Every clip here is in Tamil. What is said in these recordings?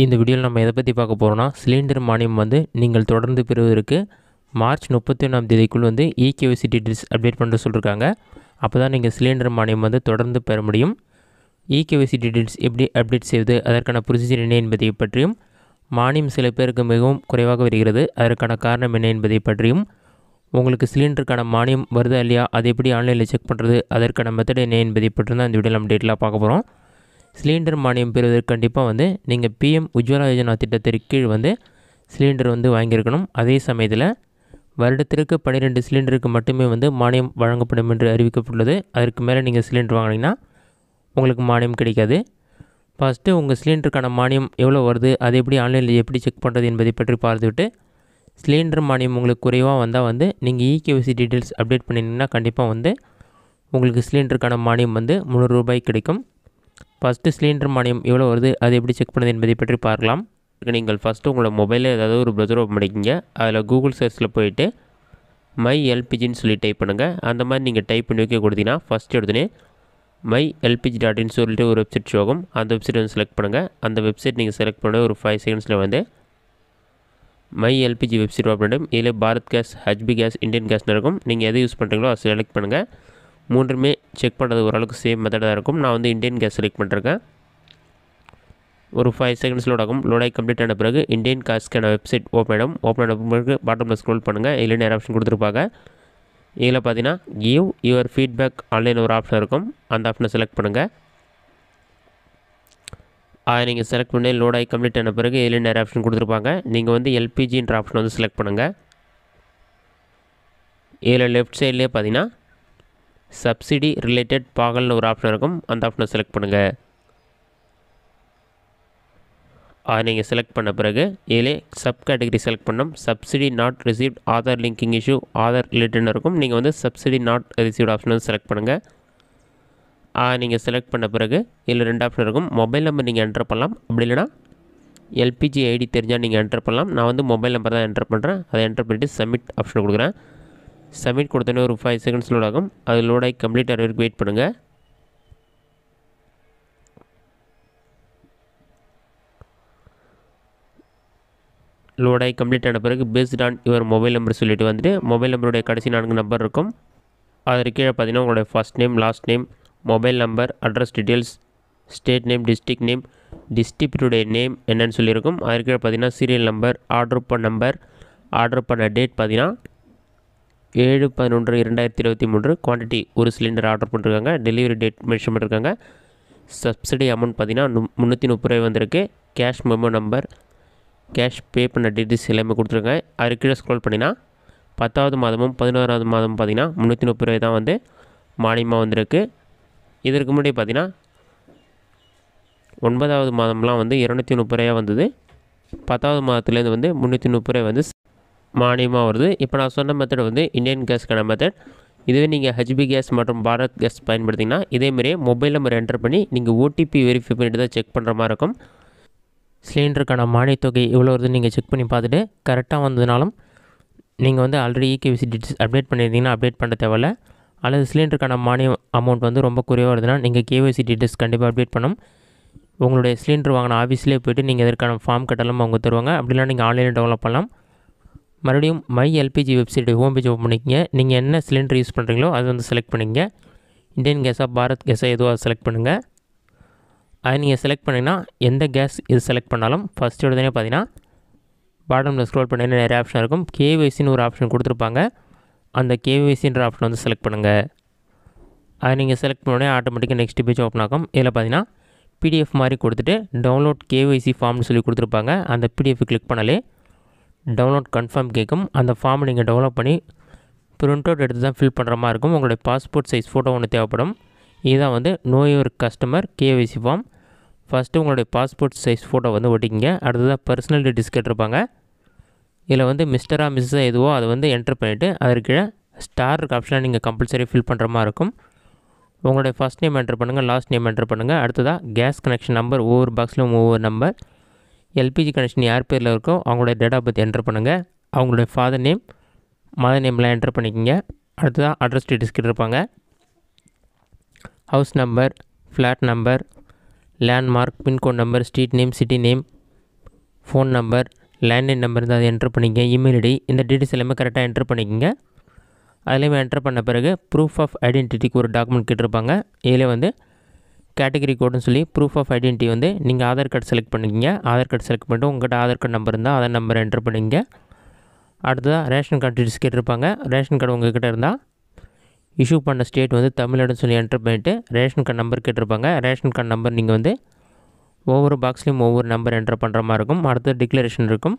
இந்த வீடியோவில் நம்ம எதை பற்றி பார்க்க போகிறோம்னா சிலிண்டர் மானியம் வந்து நீங்கள் தொடர்ந்து பெறுவதற்கு மார்ச் முப்பத்தி ஒன்றாம் தேதிக்குள் வந்து இகேவிசி e டீட்டெயில்ஸ் அப்டேட் பண்ணுற சொல்லியிருக்காங்க அப்போ தான் நீங்கள் சிலிண்டர் மானியம் வந்து தொடர்ந்து பெற முடியும் இகேவிசி e டீட்டெயில்ஸ் எப்படி அப்டேட் செய்வது அதற்கான ப்ரொசீஜர் என்ன என்பதை பற்றியும் மானியம் சில பேருக்கு மிகவும் குறைவாக வருகிறது அதற்கான காரணம் என்ன என்பதை பற்றியும் உங்களுக்கு சிலிண்டருக்கான மானியம் வருதா இல்லையா அதை எப்படி ஆன்லைனில் செக் பண்ணுறது அதற்கான மெத்தட் என்ன என்பதை பற்றி தான் இந்த வீடியோவில் நம்ம டீட்டெயிலாக பார்க்க போகிறோம் சிலிண்டர் மானியம் பெறுவதற்கு கண்டிப்பாக வந்து நீங்கள் பிஎம் உஜ்வலா யோஜனா திட்டத்திற்கு கீழ் வந்து சிலிண்டர் வந்து வாங்கியிருக்கணும் அதே சமயத்தில் வருடத்திற்கு பன்னிரெண்டு சிலிண்டருக்கு மட்டுமே வந்து மானியம் வழங்கப்படும் என்று அறிவிக்கப்பட்டுள்ளது அதற்கு மேலே நீங்கள் சிலிண்டர் வாங்கினீங்கன்னா உங்களுக்கு மானியம் கிடைக்காது ஃபஸ்ட்டு உங்கள் சிலிண்டருக்கான மானியம் எவ்வளோ வருது அதை எப்படி ஆன்லைனில் எப்படி செக் பண்ணுறது என்பதை பற்றி பார்த்துவிட்டு சிலிண்டர் மானியம் உங்களுக்கு குறைவாக வந்தால் வந்து நீங்கள் இகேவிசி e டீட்டெயில்ஸ் அப்டேட் பண்ணிங்கன்னா கண்டிப்பாக வந்து உங்களுக்கு சிலிண்டருக்கான மானியம் வந்து முந்நூறு ரூபாய் கிடைக்கும் ஃபஸ்ட்டு சிலிண்டர் மானியம் எவ்வளோ வருது அது எப்படி செக் பண்ணுது என்பதை பற்றி பார்க்கலாம் நீங்கள் ஃபஸ்ட்டு உங்களோட மொபைலில் ஏதாவது ஒரு ப்ரௌசர் ஓப்பன் பண்ணிக்கிங்க அதில் கூகுள் சர்ச்சில் போயிட்டு மை எல்பிஜின்னு சொல்லி டைப் பண்ணுங்கள் அந்த மாதிரி நீங்கள் டைப் பண்ணி வைக்க கொடுத்தீங்கன்னா ஃபஸ்ட்டு எடுத்துனே மை எல்பிஜி டாட் இன் சொல்லிட்டு ஒரு வெப்சைட் ஷோ அந்த வெப்சைட் வந்து செலக்ட் பண்ணுங்கள் அந்த வெப்சைட் நீங்கள் செலக்ட் பண்ண ஒரு ஃபைவ் செகண்ட்ஸில் வந்து மை எல்பிஜி வெப்சைட் ஓப்பன் இதில் Bharat gas HP gas Indian கேஸ்னு இருக்கும் நீங்கள் எது யூஸ் பண்ணுறீங்களோ அதை செலக்ட் பண்ணுங்கள் மூன்றுமே செக் பண்ணுறது ஓரளவுக்கு சேம் மெத்தடாக இருக்கும் நான் வந்து இண்டியன் கேஸ் செலக்ட் பண்ணிருக்கேன் ஒரு ஃபைவ் செகண்ட்ஸ் லோட் ஆகும் லோட் ஆகி கம்ப்ளீட் ஆன பிறகு இண்டியன் காஸ்க்கான வெப்சைட் ஓப்பன் ஆகிடும் ஓப்பன் ஆன பிறகு பாட்டமில் ஸ்க்ரோல் பண்ணுங்கள் இதில் நிறைய ஆப்ஷன் கொடுத்துருப்பாங்க இதில் பார்த்தீங்கன்னா கிவ் யுவர் ஃபீட்பேக் ஆன்லைன் ஒரு ஆப்ஷன் இருக்கும் அந்த ஆப்ஷனை செலக்ட் பண்ணுங்கள் அதை நீங்கள் செலக்ட் பண்ணி லோட் ஆகி கம்ப்ளீட் ஆன பிறகு இதில் நிறைய ஆப்ஷன் கொடுத்துருப்பாங்க நீங்கள் வந்து எல்பிஜின்ற ஆப்ஷன் வந்து செலக்ட் பண்ணுங்கள் இதில் லெஃப்ட் சைட்லேயே பார்த்தீங்கன்னா சப்சிடி ரிலேட்டட் பாகல்னு ஒரு ஆப்ஷன் இருக்கும் அந்த ஆப்ஷனை செலக்ட் பண்ணுங்கள் அதை நீங்கள் செலக்ட் பண்ண பிறகு இதிலே சப் கேட்டகரி செலக்ட் பண்ணோம் subsidy not received Aadhaar linking issue Aadhaar ரிலேட்டட்னு இருக்கும் நீங்கள் வந்து சப்சிடி நாட் ரிசீவ்ட் ஆப்ஷன் வந்து செலக்ட் பண்ணுங்கள் நீங்கள் செலக்ட் பண்ண பிறகு இதில் ரெண்டு ஆப்ஷன் இருக்கும் மொபைல் நம்பர் நீங்கள் என்டர் பண்ணலாம் அப்படி இல்லைனா எல்பிஜி ஐடி தெரிஞ்சால் நீங்கள் என்டர் பண்ணலாம் நான் வந்து மொபைல் நம்பர் தான் என்டர் பண்ணுறேன் அதை என்டர் பண்ணிவிட்டு சப்மிட் ஆப்ஷன் கொடுக்குறேன் சப்மிட் கொடுத்தோன்னே ஒரு ஃபைவ் செகண்ட்ஸ் லோட் ஆகும் அது லோட் ஆகி கம்ப்ளீட் ஆகிறதுக்கு வெயிட் பண்ணுங்கள் ஆகி கம்ப்ளீட் ஆன பிறகு based on your mobile number சொல்லிட்டு வந்துட்டு மொபைல் நம்பருடைய கடைசி நான்கு நம்பர் இருக்கும் அதற்கு கீழே பார்த்தீங்கன்னா உங்களுடைய first name last name mobile number address details state name district name டிஸ்ட்ரிக்டுடைய நேம் என்னென்னு சொல்லியிருக்கும் அதற்கு கீழே பார்த்தீங்கன்னா சீரியல் நம்பர் ஆர்டர் பண்ண நம்பர் ஆர்டர் பண்ண டேட் பார்த்தீங்கன்னா ஏழு பதினொன்று இரண்டாயிரத்தி இருபத்தி மூன்று குவான்டிட்டி ஒரு சிலிண்டர் ஆர்டர் பண்ணிருக்காங்க டெலிவரி டேட் மென்ஷன் பண்ணியிருக்காங்க சப்சிடி அமௌண்ட் பார்த்திங்கன்னா முந்நூற்றி முப்பது ரூபாய் வந்திருக்கு cash memo number cash pay பண்ண டீட்டெயில்ஸ் எல்லாமே கொடுத்துருங்க அது கீழே ஸ்க்ரோல் பண்ணினா பத்தாவது மாதமும் பதினோராவது மாதம் பார்த்திங்கன்னா முந்நூற்றி முப்பது ரூபாய் தான் வந்து மானியமாக வந்திருக்கு இதற்கு முன்னாடி பார்த்திங்கன்னா ஒன்பதாவது மாதம்லாம் வந்து இரநூத்தி முப்பது ரூபாயாக வந்தது பத்தாவது மாதத்துலேருந்து வந்து முந்நூற்றி முப்பது ரூபாய் வந்து மானியமாக வருது இப்போ நான் சொன்ன மெத்தட் வந்து இந்தியன் கேஸ்க்கான மெத்தட் இதுவே நீங்கள் ஹெச்பி கேஸ் மற்றும் பாரத் கேஸ் பயன்படுத்திங்கன்னா இதேமாரியே மொபைல் நம்பர் என்டர் பண்ணி நீங்கள் ஓடிபி வெரிஃபை பண்ணிட்டு தான் செக் பண்ணுற மாதிரி இருக்கும் சிலிண்டருக்கான மானிய தொகை எவ்வளோ வருது நீங்கள் செக் பண்ணி பார்த்துட்டு கரெக்டாக வந்ததுனாலும் நீங்கள் வந்து ஆல்ரெடி இகேவிசி டீட்டெயில்ஸ் அப்டேட் பண்ணியிருந்தீங்கன்னா அப்டேட் பண்ண தேவையில்ல அல்லது சிலிண்டருக்கான மானிய அமௌண்ட் வந்து ரொம்ப குறைவாக வருதுன்னா நீங்கள் கேவிசி டீட்டெயில்ஸ் கண்டிப்பாக அப்டேட் பண்ணணும் உங்களுடைய சிலிண்டர் வாங்கின ஆஃபீஸ்லேயே போய்ட்டு நீங்கள் எதற்கான ஃபார்ம் கட்டலாம் அவங்க தருவாங்க அப்படிலாம் நீங்கள் ஆன்லைனில் டெவலப் பண்ணலாம் மறுபடியும் my LPG website home page open பண்ணிக்கங்க நீங்கள் என்ன சிலிண்டர் யூஸ் பண்ணுறீங்களோ அது வந்து செலக்ட் பண்ணிங்க இந்தியன் கேஸாக பாரத் கேஸாக எதுவாக செலக்ட் பண்ணுங்கள் அதை நீங்கள் செலக்ட் பண்ணிங்கன்னா எந்த கேஸ் இது செலக்ட் பண்ணாலும் ஃபஸ்ட்டு உடனே பார்த்தீங்கன்னா பாட்டமில் ஸ்க்ரோல் பண்ணி நிறைய ஆப்ஷன் இருக்கும் கேவைசின்னு ஒரு ஆப்ஷன் கொடுத்துருப்பாங்க அந்த கேவைசின்ற ஆப்ஷன் வந்து செலக்ட் பண்ணுங்கள் அதை நீங்கள் செலக்ட் பண்ணோடனே ஆட்டோமேட்டிக்காக நெக்ஸ்ட் பேஜ் ஓப்பன் ஆகும் இதில் பார்த்தீங்கன்னா பிடிஎஃப் மாதிரி கொடுத்துட்டு டவுன்லோட் கேவைசி ஃபார்ம்னு சொல்லி கொடுத்துருப்பாங்க அந்த பிடிஎஃப் கிளிக் பண்ணாலே டவுன்லோட் கன்ஃபார்ம் கேட்கும் அந்த ஃபார்மை நீங்கள் டெவலப் பண்ணி பிரிண்ட் அவுட் எடுத்து தான் ஃபில் பண்ணுற மாதிரி இருக்கும் உங்களுடைய பாஸ்போர்ட் சைஸ் ஃபோட்டோ ஒன்று தேவைப்படும் இதுதான் வந்து know your customer KYC form first உங்களுடைய பாஸ்போர்ட் சைஸ் ஃபோட்டோ வந்து ஒட்டிக்கிங்க அடுத்ததாக பர்சனல் டீட்டெயில்ஸ் கேட்டிருப்பாங்க இதில் வந்து மிஸ்டராக மிஸ்ஸாக எதுவோ அதை வந்து என்ட்ரு பண்ணிவிட்டு அதற்கு ஸ்டார் ஆப்ஷனாக நீங்கள் கம்பல்சரி ஃபில் பண்ணுற மாதிரி இருக்கும் உங்களுடைய ஃபஸ்ட் நேம் என்ட்ரு பண்ணுங்கள் லாஸ்ட் நேம் என்ட்ரு பண்ணுங்கள் அடுத்ததாக கேஸ் கனெக்ஷன் நம்பர் ஒவ்வொரு பாக்ஸ்லையும் ஒவ்வொரு நம்பர் எல்பிஜி கனெக்ஷன் யார் பேரில் இருக்கோ அவங்களோட டேட் ஆஃப் பர்த் என்ட்ரு பண்ணுங்கள் அவங்களோட ஃபாதர் நேம் மதர் நேம்லாம் என்ட்ரு பண்ணிக்கோங்க அடுத்ததான் அட்ரஸ் டீட்டெயில்ஸ் கேட்டிருப்பாங்க house number flat number landmark pincode number street name city name phone number landline number இருந்தால் அதை என்ட்ரு பண்ணிக்கங்க இமெயில் ஐடி இந்த டீட்டெயில்ஸ் எல்லாமே கரெக்டாக என்ட்ரு பண்ணிக்கோங்க அதுலேயுமே என்ட்ரு பண்ண பிறகு ப்ரூஃப் ஆஃப் ஐடென்டிட்டிக்கு ஒரு டாக்குமெண்ட் கேட்டிருப்பாங்க இதில் வந்து கேட்டகரி கோடுன்னு சொல்லி ப்ரூஃப் ஆஃப் ஐடென்டிட்டி வந்து நீங்கள் ஆதார் கார்டு செலக்ட் பண்ணிக்கிங்க ஆதார் கார்டு செலக்ட் பண்ணிட்டு உங்கள்கிட்ட ஆதார் கார்டு நம்பர் இருந்தால் ஆதார் நம்பர் என்ட்ரு பண்ணிங்க அடுத்ததாக ரேஷன் கார்டு டீட்டெயில்ஸ் கேட்டிருப்பாங்க ரேஷன் கார்டு உங்கள்கிட்ட இருந்தால் இஷ்யூ பண்ண ஸ்டேட் வந்து தமிழ்நாடுன்னு சொல்லி என்ட்ரு பண்ணிவிட்டு ரேஷன் கார்டு நம்பர் கேட்டிருப்பாங்க ரேஷன் கார்டு நம்பர் நீங்கள் வந்து ஒவ்வொரு பாக்ஸ்லேயும் ஒவ்வொரு நம்பர் என்ட்ரு பண்ணுற மாதிரி இருக்கும் அடுத்த டிக்ளரேஷன் இருக்கும்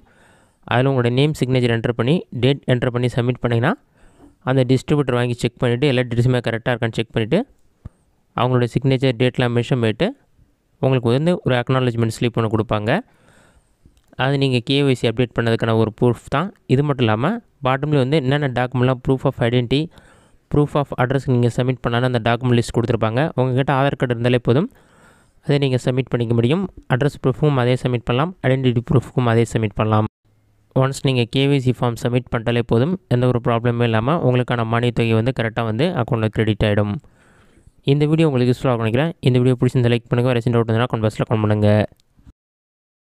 அதில் உங்களோட நேம் சிக்னேச்சர் என்ட்ரு பண்ணி டேட் என்ட்ரு பண்ணி சப்மிட் பண்ணிங்கன்னா அந்த டிஸ்ட்ரிபியூட்டர் வாங்கி செக் பண்ணிவிட்டு எல்லா டீட்டெயில்ஸுமே கரெக்டாக இருக்கான்னு செக் பண்ணிவிட்டு அவங்களோட சிக்னேச்சர் டேட்லாம் மிஷம் பண்ணிட்டு உங்களுக்கு வந்து ஒரு அக்னாலஜ்மெண்ட் ஸ்லிப் ஒன்று கொடுப்பாங்க அது நீங்கள் கேஒய்சி அப்டேட் பண்ணதுக்கான ஒரு ப்ரூஃப் தான் இது மட்டும் இல்லாமல் பாட்டமில் வந்து என்னென்ன டாக்குமெண்ட்லாம் proof of identity proof of address நீங்கள் சப்மிட் பண்ணாலும் அந்த டாக்குமெண்ட் லிஸ்ட் கொடுத்துருப்பாங்க உங்கள்கிட்ட ஆதார் கார்டு இருந்தாலே போதும் அதை நீங்கள் சப்மிட் பண்ணிக்க முடியும் அட்ரஸ் ப்ரூஃபும் அதே சப்மிட் பண்ணலாம் ஐடென்டிட்டி ப்ரூஃபுக்கும் அதே சப்மிட் பண்ணலாம் ஒன்ஸ் நீங்கள் கேவிசி ஃபார்ம் சப்மிட் பண்ணிட்டாலே போதும் எந்த ஒரு ப்ராப்ளமும் இல்லாமல் உங்களுக்கான மானியத் தொகை வந்து கரெக்டாக வந்து அக்கௌண்ட்டில் க்ரெடிட் ஆகிடும் இந்த வீடியோ உங்களுக்கு யூஸ்ஃபுல்லாக நினைக்கிறேன் இந்த வீடியோ பிடிச்சிருந்த லைக் பண்ணுங்கள் ரெசிண்ட் அவுட் டவுட் இருந்தால் கமெண்ட் பாக்ஸில் பண்ணுங்கள்